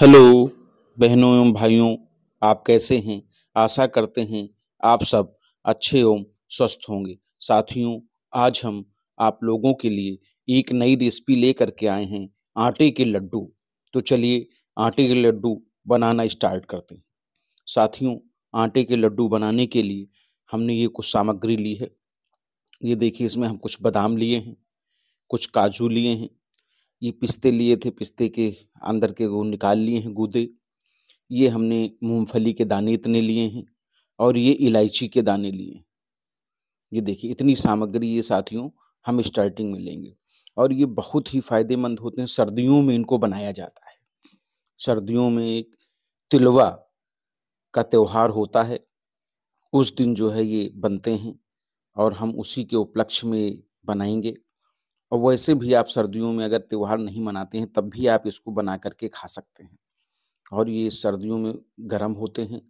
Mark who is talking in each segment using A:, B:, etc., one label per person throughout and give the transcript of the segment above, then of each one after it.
A: Hello बहनों एवं भाइयों आप कैसे हैं आशा करते हैं आप सब अच्छे एवं स्वस्थ होंगे साथियों आज हम आप लोगों के लिए एक नई रेसिपी लेकर के आए हैं आटे के लड्डू तो चलिए आटे के लड्डू बनाना स्टार्ट करते हैं साथियों आटे के लड्डू बनाने के लिए हमने ये कुछ सामग्री ली है ये देखिए इसमें हम कुछ बादाम लिए हैं कुछ काजू लिए हैं ये पिस्ते लिए थे पिस्ते के अंदर के वो निकाल लिए हैं गूदे ये हमने मूंगफली के दाने इतने लिए हैं और ये इलायची के दाने लिए हैं ये देखिए इतनी सामग्री ये साथियों हम स्टार्टिंग में लेंगे और ये बहुत ही फ़ायदेमंद होते हैं सर्दियों में इनको बनाया जाता है सर्दियों में एक तिलवा का त्यौहार होता है उस दिन जो है ये बनते हैं और हम उसी के उपलक्ष्य में बनाएंगे और वैसे भी आप सर्दियों में अगर त्यौहार नहीं मनाते हैं तब भी आप इसको बना करके खा सकते हैं और ये सर्दियों में गर्म होते हैं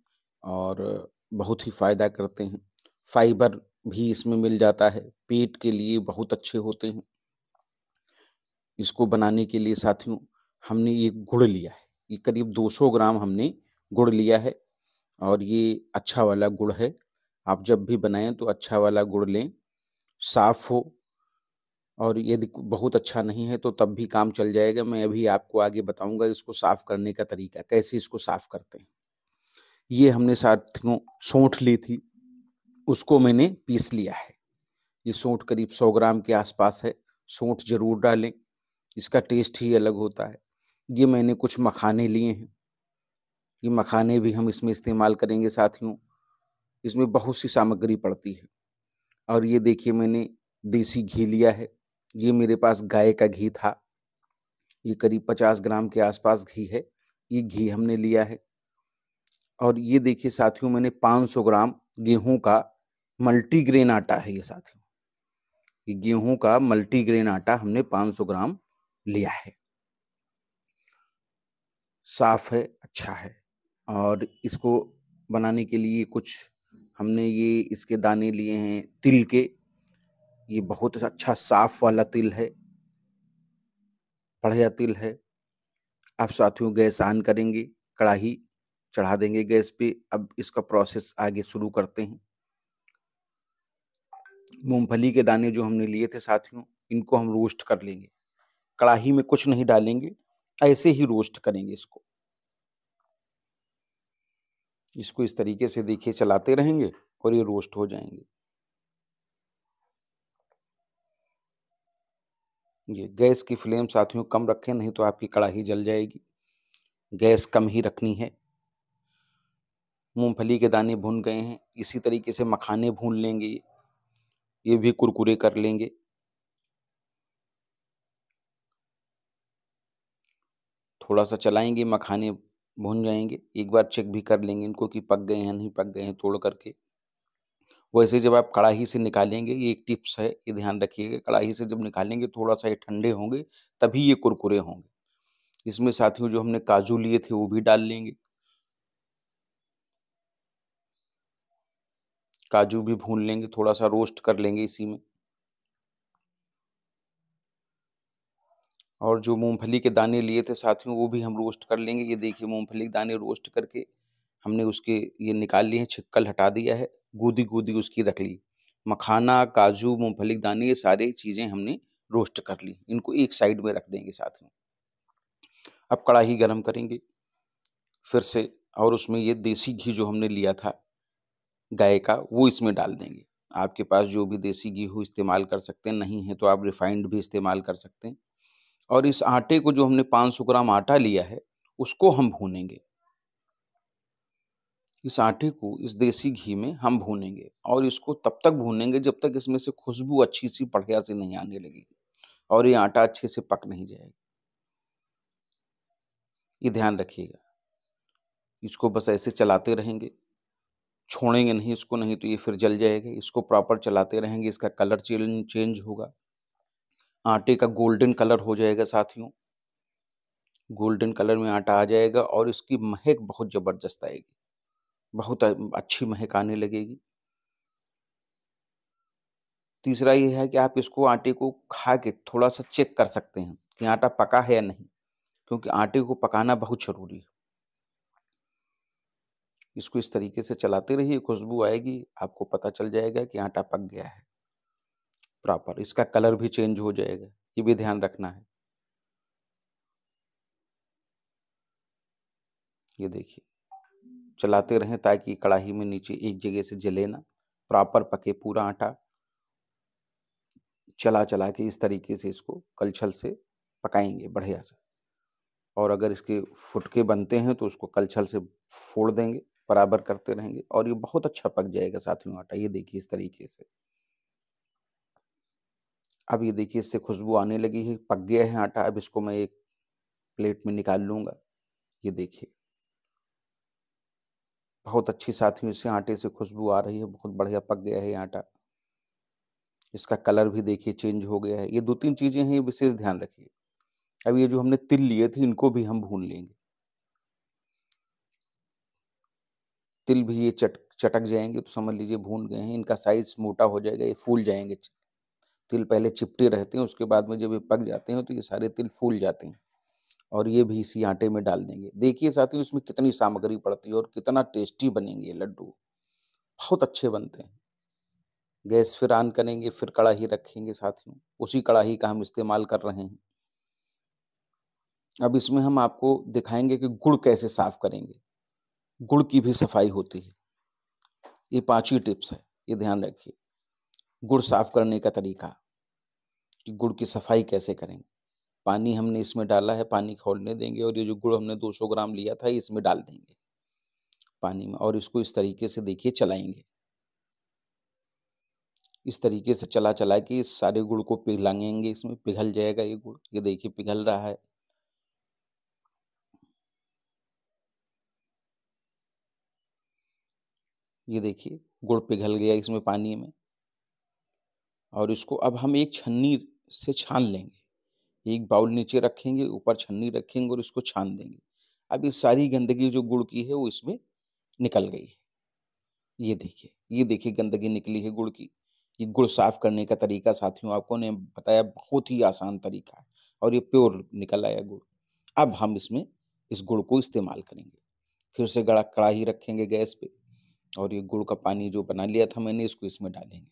A: और बहुत ही फ़ायदा करते हैं फाइबर भी इसमें मिल जाता है पेट के लिए बहुत अच्छे होते हैं इसको बनाने के लिए साथियों हमने ये गुड़ लिया है ये करीब 200 ग्राम हमने गुड़ लिया है और ये अच्छा वाला गुड़ है आप जब भी बनाएं तो अच्छा वाला गुड़ लें साफ़ हो और यदि बहुत अच्छा नहीं है तो तब भी काम चल जाएगा। मैं अभी आपको आगे बताऊँगा इसको साफ़ करने का तरीका, कैसे इसको साफ़ करते हैं। ये हमने साथियों सोठ ली थी, उसको मैंने पीस लिया है। ये सोठ करीब 100 ग्राम के आसपास है, सोठ ज़रूर डालें, इसका टेस्ट ही अलग होता है। ये मैंने कुछ मखाने लिए हैं। ये मखाने भी हम इसमें इस्तेमाल करेंगे साथियों। इसमें बहुत सी सामग्री पड़ती है और ये देखिए मैंने देसी घी लिया है। ये मेरे पास गाय का घी था ये करीब पचास ग्राम के आसपास घी है ये घी हमने लिया है और ये देखिए साथियों मैंने 500 ग्राम गेहूं का मल्टीग्रेन आटा है ये साथियों ये गेहूं का मल्टीग्रेन आटा हमने 500 ग्राम लिया है साफ है अच्छा है और इसको बनाने के लिए कुछ हमने ये इसके दाने लिए हैं तिल के ये बहुत अच्छा साफ वाला तिल है बढ़िया तिल है आप साथियों गैस ऑन करेंगे कढ़ाई चढ़ा देंगे गैस पे अब इसका प्रोसेस आगे शुरू करते हैं मूंगफली के दाने जो हमने लिए थे साथियों इनको हम रोस्ट कर लेंगे कढ़ाई में कुछ नहीं डालेंगे ऐसे ही रोस्ट करेंगे इसको इसको इस तरीके से देखिए चलाते रहेंगे और ये रोस्ट हो जाएंगे जी गैस की फ्लेम साथियों कम रखें नहीं तो आपकी कड़ाही जल जाएगी गैस कम ही रखनी है मूंगफली के दाने भून गए हैं इसी तरीके से मखाने भून लेंगे ये भी कुरकुरे कर लेंगे थोड़ा सा चलाएंगे मखाने भून जाएंगे एक बार चेक भी कर लेंगे इनको कि पक गए हैं नहीं पक गए हैं तोड़ करके वैसे जब आप कड़ाही से निकालेंगे ये एक टिप्स है ये ध्यान रखिएगा कड़ाही से जब निकालेंगे थोड़ा सा ये ठंडे होंगे तभी ये कुरकुरे होंगे इसमें साथियों जो हमने काजू लिए थे वो भी डाल लेंगे काजू भी भून लेंगे थोड़ा सा रोस्ट कर लेंगे इसी में और जो मूंगफली के दाने लिए थे साथियों वो भी हम रोस्ट कर लेंगे ये देखिए मूंगफली के दाने रोस्ट करके हमने उसके ये निकाल लिए हैं छिक्कल हटा दिया है गूदी गूदी उसकी रख ली मखाना काजू मूँगफली दाने ये सारे चीज़ें हमने रोस्ट कर ली इनको एक साइड में रख देंगे साथ में अब कढ़ाई गर्म करेंगे फिर से और उसमें ये देसी घी जो हमने लिया था गाय का वो इसमें डाल देंगे आपके पास जो भी देसी घी हो इस्तेमाल कर सकते हैं नहीं है तो आप रिफाइंड भी इस्तेमाल कर सकते हैं और इस आटे को जो हमने 500 ग्राम आटा लिया है उसको हम भूनेंगे इस आटे को इस देसी घी में हम भूनेंगे और इसको तब तक भूनेंगे जब तक इसमें से खुशबू अच्छी सी बढ़िया से नहीं आने लगेगी और ये आटा अच्छे से पक नहीं जाएगा ये ध्यान रखिएगा इसको बस ऐसे चलाते रहेंगे छोड़ेंगे नहीं इसको नहीं तो ये फिर जल जाएगा इसको प्रॉपर चलाते रहेंगे इसका कलर चेंज चेंज होगा आटे का गोल्डन कलर हो जाएगा साथियों गोल्डन कलर में आटा आ जाएगा और इसकी महक बहुत ज़बरदस्त आएगी बहुत अच्छी महक आने लगेगी तीसरा ये है कि आप इसको आटे को खा के थोड़ा सा चेक कर सकते हैं कि आटा पका है या नहीं क्योंकि आटे को पकाना बहुत ज़रूरी है इसको इस तरीके से चलाते रहिए खुशबू आएगी आपको पता चल जाएगा कि आटा पक गया है प्रॉपर इसका कलर भी चेंज हो जाएगा ये भी ध्यान रखना है ये देखिए चलाते रहें ताकि कढ़ाई में नीचे एक जगह से जले ना प्रॉपर पके पूरा आटा चला चला के इस तरीके से इसको कलछल से पकाएंगे बढ़िया से और अगर इसके फुटके बनते हैं तो उसको कलछल से फोड़ देंगे बराबर करते रहेंगे और ये बहुत अच्छा पक जाएगा साथियों आटा ये देखिए इस तरीके से अब ये देखिए इससे खुशबू आने लगी है पक गया है आटा अब इसको मैं एक प्लेट में निकाल लूँगा ये देखिए बहुत अच्छी साथी इसे आटे से खुशबू आ रही है बहुत बढ़िया पक गया है ये आटा इसका कलर भी देखिए चेंज हो गया है ये दो तीन चीज़ें हैं ये विशेष ध्यान रखिए अब ये जो हमने तिल लिए थे इनको भी हम भून लेंगे तिल भी ये चट चटक जाएंगे तो समझ लीजिए भून गए हैं इनका साइज मोटा हो जाएगा ये फूल जाएंगे तिल पहले चिपटे रहते हैं उसके बाद में जब ये पक जाते हैं तो ये सारे तिल फूल जाते हैं और ये भी इसी आटे में डाल देंगे देखिए साथियों इसमें कितनी सामग्री पड़ती है और कितना टेस्टी बनेंगे लड्डू बहुत अच्छे बनते हैं गैस फिर ऑन करेंगे फिर कड़ाही रखेंगे साथियों उसी कड़ाही का हम इस्तेमाल कर रहे हैं अब इसमें हम आपको दिखाएंगे कि गुड़ कैसे साफ करेंगे गुड़ की भी सफाई होती है ये पांचवी टिप्स है ये ध्यान रखिए गुड़ साफ करने का तरीका कि गुड़ की सफाई कैसे करेंगे पानी हमने इसमें डाला है पानी खोलने देंगे और ये जो गुड़ हमने 200 ग्राम लिया था इसमें डाल देंगे पानी में और इसको इस तरीके से देखिए चलाएंगे इस तरीके से चला चला के इस सारे गुड़ को पिघलाएंगे इसमें पिघल जाएगा ये गुड़ ये देखिए पिघल रहा है ये देखिए गुड़ पिघल गया इसमें पानी में और इसको अब हम एक छन्नी से छान लेंगे एक बाउल नीचे रखेंगे ऊपर छन्नी रखेंगे और इसको छान देंगे अब ये सारी गंदगी जो गुड़ की है वो इसमें निकल गई है ये देखिए ये देखिए गंदगी निकली है गुड़ की ये गुड़ साफ करने का तरीका साथियों आपको ने बताया बहुत ही आसान तरीका है और ये प्योर निकल आया गुड़ अब हम इसमें इस गुड़ को इस्तेमाल करेंगे फिर से गड़ा कड़ाही रखेंगे गैस पे और ये गुड़ का पानी जो बना लिया था मैंने इसको इसमें डालेंगे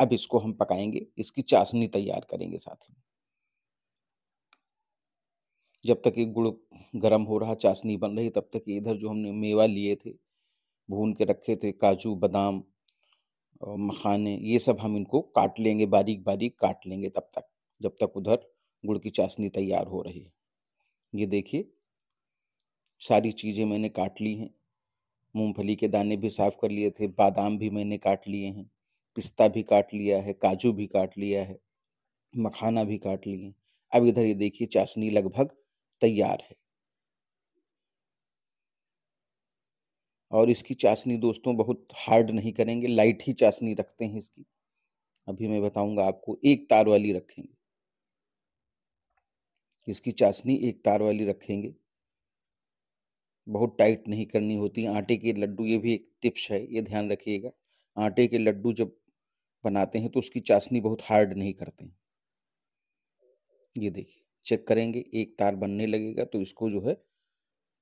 A: अब इसको हम पकाएंगे इसकी चाशनी तैयार करेंगे साथियों जब तक ये गुड़ गर्म हो रहा चाशनी बन रही तब तक इधर जो हमने मेवा लिए थे भून के रखे थे काजू बादाम मखाने ये सब हम इनको काट लेंगे बारीक बारीक काट लेंगे तब तक जब तक उधर गुड़ की चाशनी तैयार हो रही है ये देखिए सारी चीज़ें मैंने काट ली हैं मूंगफली के दाने भी साफ़ कर लिए थे बादाम भी मैंने काट लिए हैं पिस्ता भी काट लिया है काजू भी काट लिया है मखाना भी काट लिए अब इधर ये देखिए चाशनी लगभग तैयार है और इसकी चाशनी दोस्तों बहुत हार्ड नहीं करेंगे लाइट ही चाशनी रखते हैं इसकी अभी मैं बताऊंगा आपको एक तार वाली रखेंगे इसकी चाशनी एक तार वाली रखेंगे बहुत टाइट नहीं करनी होती आटे के लड्डू ये भी एक टिप्स है ये ध्यान रखिएगा आटे के लड्डू जब बनाते हैं तो उसकी चाशनी बहुत हार्ड नहीं करते हैं। ये देखिए चेक करेंगे एक तार बनने लगेगा तो इसको जो है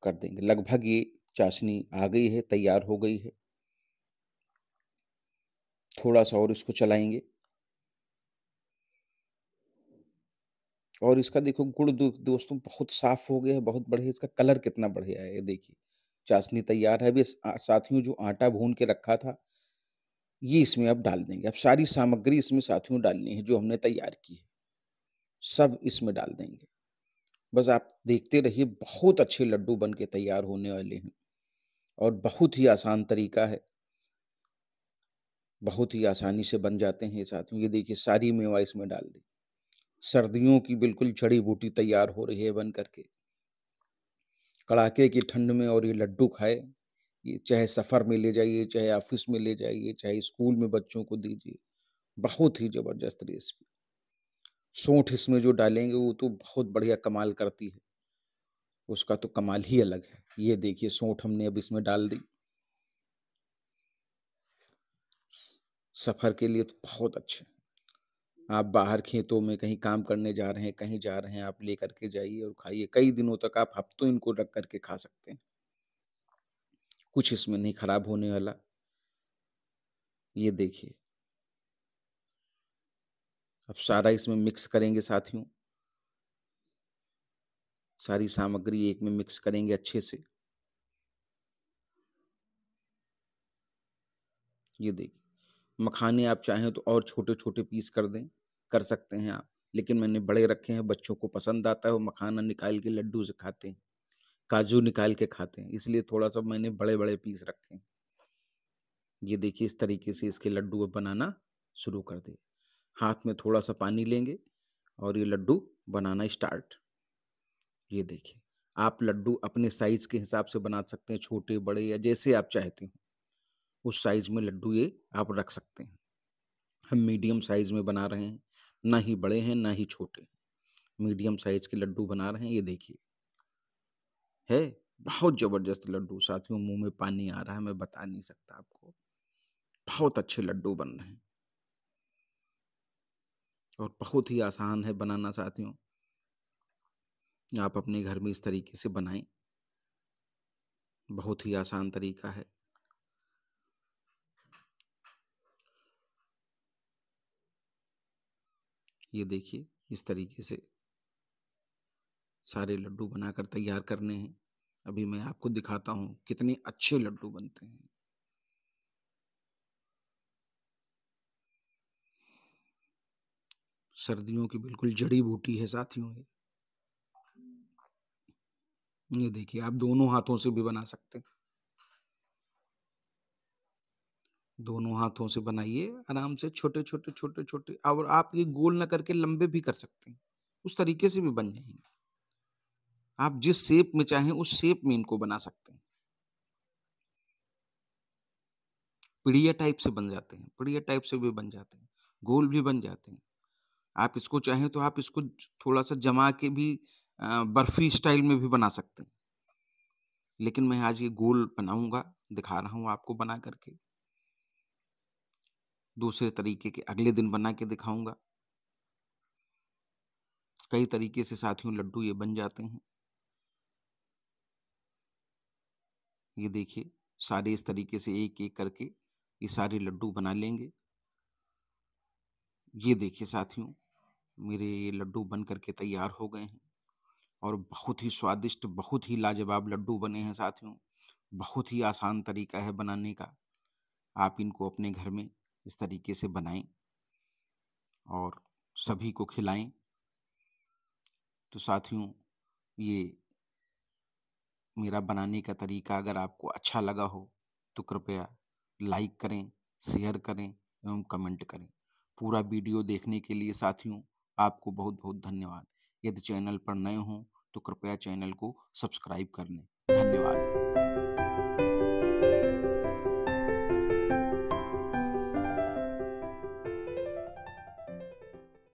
A: कर देंगे लगभग ये चाशनी आ गई है तैयार हो गई है थोड़ा सा और इसको चलाएंगे और इसका देखो गुड़ दोस्तों बहुत साफ हो गया है बहुत बढ़िया इसका कलर कितना बढ़िया है ये देखिए चाशनी तैयार है अभी साथियों जो आटा भून के रखा था ये इसमें अब डाल देंगे अब सारी सामग्री इसमें साथियों डालनी है जो हमने तैयार की है सब इसमें डाल देंगे बस आप देखते रहिए बहुत अच्छे लड्डू बन के तैयार होने वाले हैं और बहुत ही आसान तरीका है बहुत ही आसानी से बन जाते हैं ये साथियों ये देखिए सारी मेवा इसमें डाल दी सर्दियों की बिल्कुल जड़ी बूटी तैयार हो रही है बन करके कड़ाके की ठंड में और ये लड्डू खाए ये चाहे सफ़र में ले जाइए चाहे ऑफिस में ले जाइए चाहे स्कूल में बच्चों को दीजिए बहुत ही ज़बरदस्त रेसिपी सोंठ इसमें जो डालेंगे वो तो बहुत बढ़िया कमाल करती है उसका तो कमाल ही अलग है ये देखिए सोठ हमने अब इसमें डाल दी सफर के लिए तो बहुत अच्छे आप बाहर खेतों में कहीं काम करने जा रहे हैं कहीं जा रहे हैं आप ले करके जाइए और खाइए कई दिनों तक आप हफ्तों इनको रख करके खा सकते हैं कुछ इसमें नहीं खराब होने वाला ये देखिए अब सारा इसमें मिक्स करेंगे साथियों सारी सामग्री एक में मिक्स करेंगे अच्छे से ये देखिए मखाने आप चाहें तो और छोटे छोटे पीस कर दें कर सकते हैं आप लेकिन मैंने बड़े रखे हैं बच्चों को पसंद आता है वो मखाना निकाल के लड्डू से खाते हैं काजू निकाल के खाते हैं इसलिए थोड़ा सा मैंने बड़े बड़े पीस रखे हैं ये देखिए इस तरीके से इसके लड्डू बनाना शुरू कर दिए हाथ में थोड़ा सा पानी लेंगे और ये लड्डू बनाना स्टार्ट ये देखिए आप लड्डू अपने साइज के हिसाब से बना सकते हैं छोटे बड़े या जैसे आप चाहते हो उस साइज में लड्डू ये आप रख सकते हैं हम मीडियम साइज में बना रहे हैं ना ही बड़े हैं ना ही छोटे मीडियम साइज के लड्डू बना रहे हैं ये देखिए है बहुत ज़बरदस्त लड्डू साथियों मुंह में पानी आ रहा है मैं बता नहीं सकता आपको बहुत अच्छे लड्डू बन रहे हैं और बहुत ही आसान है बनाना साथियों आप अपने घर में इस तरीके से बनाएं बहुत ही आसान तरीका है ये देखिए इस तरीके से सारे लड्डू बनाकर तैयार करने हैं अभी मैं आपको दिखाता हूँ कितने अच्छे लड्डू बनते हैं सर्दियों की बिल्कुल जड़ी बूटी है साथियों ये ये देखिए आप दोनों हाथों से भी बना सकते हैं दोनों हाथों से बनाइए आराम से छोटे छोटे छोटे छोटे और आप ये गोल न करके लंबे भी कर सकते हैं उस तरीके से भी बन जाएंगे आप जिस शेप में चाहें उस शेप में इनको बना सकते हैं पिड़िया टाइप से बन जाते हैं पिड़िया टाइप से भी बन जाते हैं गोल भी बन जाते हैं आप इसको चाहें तो आप इसको थोड़ा सा जमा के भी बर्फी स्टाइल में भी बना सकते हैं लेकिन मैं आज ये गोल बनाऊंगा दिखा रहा हूँ आपको बना करके दूसरे तरीके के अगले दिन बना के दिखाऊंगा कई तरीके से साथियों लड्डू ये बन जाते हैं ये देखिए सारे इस तरीके से एक एक करके ये सारे लड्डू बना लेंगे ये देखिए साथियों मेरे ये लड्डू बन करके तैयार हो गए हैं और बहुत ही स्वादिष्ट बहुत ही लाजवाब लड्डू बने हैं साथियों बहुत ही आसान तरीका है बनाने का आप इनको अपने घर में इस तरीके से बनाएं और सभी को खिलाएं तो साथियों ये मेरा बनाने का तरीका अगर आपको अच्छा लगा हो तो कृपया लाइक करें शेयर करें एवं कमेंट करें पूरा वीडियो देखने के लिए साथियों आपको बहुत बहुत धन्यवाद यदि चैनल पर नए हों तो कृपया चैनल को सब्सक्राइब कर लें धन्यवाद